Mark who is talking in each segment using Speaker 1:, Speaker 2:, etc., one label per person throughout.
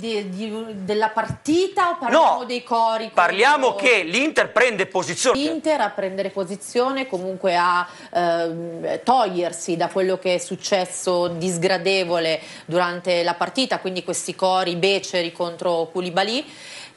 Speaker 1: di, di, della partita o parliamo no, dei cori? Parliamo o... che l'Inter prende posizione. L'Inter a prendere posizione, comunque a eh, togliersi da quello che è successo disgradevole durante la partita, quindi questi cori beceri contro Koulibaly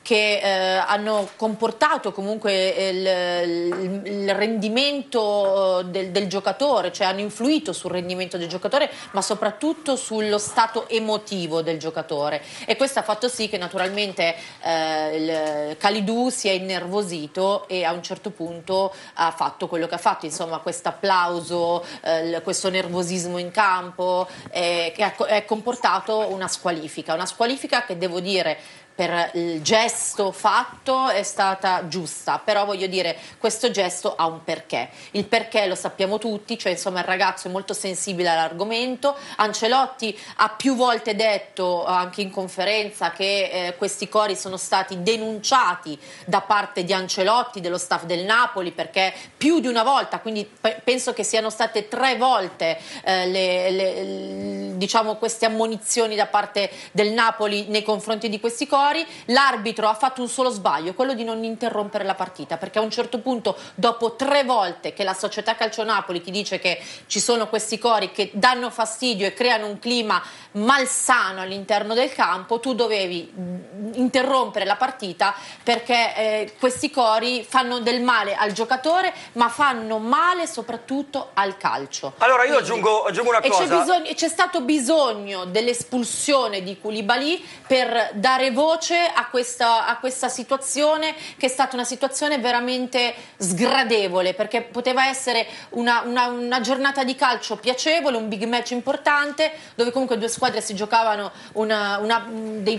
Speaker 1: che eh, hanno comportato comunque il, il rendimento eh, del, del, giocatore, cioè hanno influito sul rendimento del giocatore, ma soprattutto sullo stato emotivo del giocatore. E questo ha fatto sì che naturalmente eh, Calidou si è innervosito e a un certo punto ha fatto quello che ha fatto, insomma questo applauso, eh, questo nervosismo in campo, eh, che ha, comportato una squalifica, una squalifica che devo dire per il gesto gesto fatto è stata giusta, però voglio dire, questo gesto ha un perché. Il perché lo sappiamo tutti, cioè insomma il ragazzo è molto sensibile all'argomento. Ancelotti ha più volte detto eh, anche in conferenza che eh, questi cori sono stati denunciati da parte di Ancelotti, dello staff del Napoli, perché più di una volta, quindi penso che siano state tre volte eh, le, le, le diciamo, queste ammonizioni da parte del Napoli nei confronti di questi cori, l'arbitro ha fatto un solo sbaglio, quello di non interrompere la partita, perché a un certo punto dopo tre volte che la società Calcio Napoli ti dice che ci sono questi cori che danno fastidio e creano un clima malsano all'interno del campo, tu dovevi interrompere la partita perché eh, questi cori fanno del male al giocatore ma fanno male soprattutto al calcio. Allora io Quindi, aggiungo, aggiungo, una cosa. C'è, bisogno, c'è, stato bisogno dell'espulsione di Koulibaly per dare voce a questa, a questa situazione che è stata una situazione veramente sgradevole perché poteva essere una, una, una giornata di calcio piacevole, un big match importante dove comunque due squadre si giocavano una, una, dei